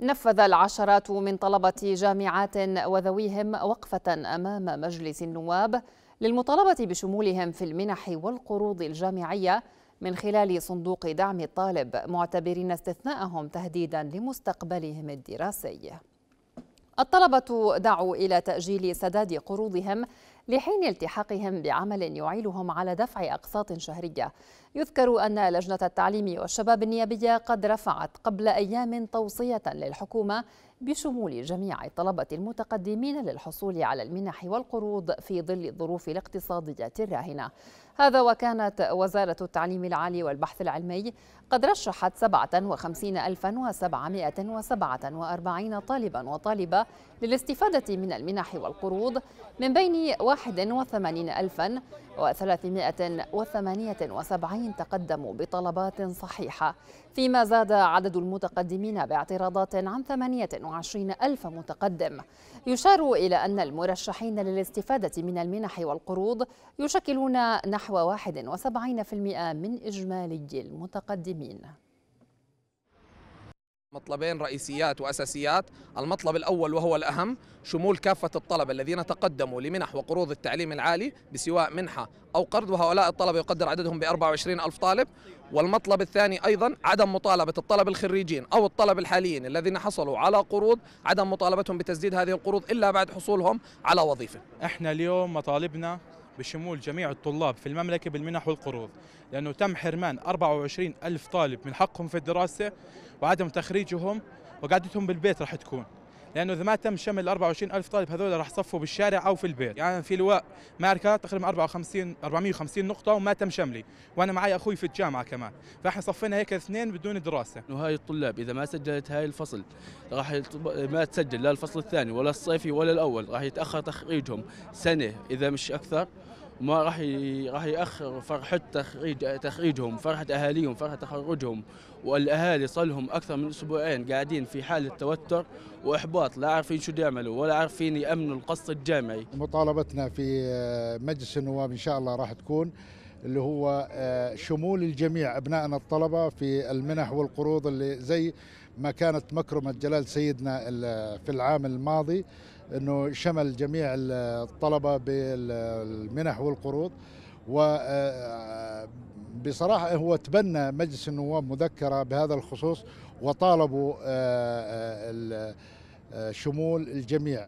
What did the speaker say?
نفذ العشرات من طلبة جامعات وذويهم وقفة أمام مجلس النواب للمطالبة بشمولهم في المنح والقروض الجامعية من خلال صندوق دعم الطالب معتبرين استثناءهم تهديدا لمستقبلهم الدراسي الطلبة دعوا إلى تأجيل سداد قروضهم لحين التحاقهم بعمل يعيلهم على دفع أقساط شهرية يذكر أن لجنة التعليم والشباب النيابية قد رفعت قبل أيام توصية للحكومة بشمول جميع الطلبة المتقدمين للحصول على المنح والقروض في ظل الظروف الاقتصادية الراهنة هذا وكانت وزارة التعليم العالي والبحث العلمي قد رشحت 57747 طالبا وطالبة للاستفادة من المنح والقروض من بين 81378 تقدموا بطلبات صحيحة فيما زاد عدد المتقدمين باعتراضات عن 28 ألف متقدم يشار إلى أن المرشحين للاستفادة من المنح والقروض يشكلون نحو 71% من إجمالي المتقدمين مطلبين رئيسيات واساسيات، المطلب الاول وهو الاهم شمول كافه الطلبه الذين تقدموا لمنح وقروض التعليم العالي بسواء منحه او قرض وهؤلاء الطلبه يقدر عددهم ب 24 ألف طالب، والمطلب الثاني ايضا عدم مطالبه الطلبه الخريجين او الطلبه الحاليين الذين حصلوا على قروض عدم مطالبتهم بتسديد هذه القروض الا بعد حصولهم على وظيفه. احنا اليوم مطالبنا بشمول جميع الطلاب في المملكة بالمنح والقروض لأنه تم حرمان 24 ألف طالب من حقهم في الدراسة وعدم تخريجهم وقعدتهم بالبيت راح تكون لانه اذا ما تم شمل ال 24 الف طالب هذول راح يصفوا بالشارع او في البيت يعني في لواء معركه تقريبا 54 450 نقطه وما تم شملي وانا معي اخوي في الجامعه كمان فاحنا صفينا هيك اثنين بدون دراسه وهاي الطلاب اذا ما سجلت هاي الفصل راح ما تسجل لا الفصل الثاني ولا الصيفي ولا الاول راح يتاخر تخريجهم سنه اذا مش اكثر ما راح راح ياخر فرحه تخريج تخريجهم فرحه اهاليهم فرحه تخرجهم والاهالي صار لهم اكثر من اسبوعين قاعدين في حاله توتر واحباط لا عارفين شو يعملوا ولا عارفين يامنوا القص الجامعي مطالبتنا في آه، مجلس النواب ان شاء الله راح تكون اللي هو آه، شمول الجميع أبنائنا الطلبة في المنح والقروض اللي زي ما كانت مكرمة جلال سيدنا في العام الماضي أنه شمل جميع الطلبة بالمنح والقروض و آه، بصراحة هو تبنى مجلس النواب مذكرة بهذا الخصوص وطالبوا آه، شمول الجميع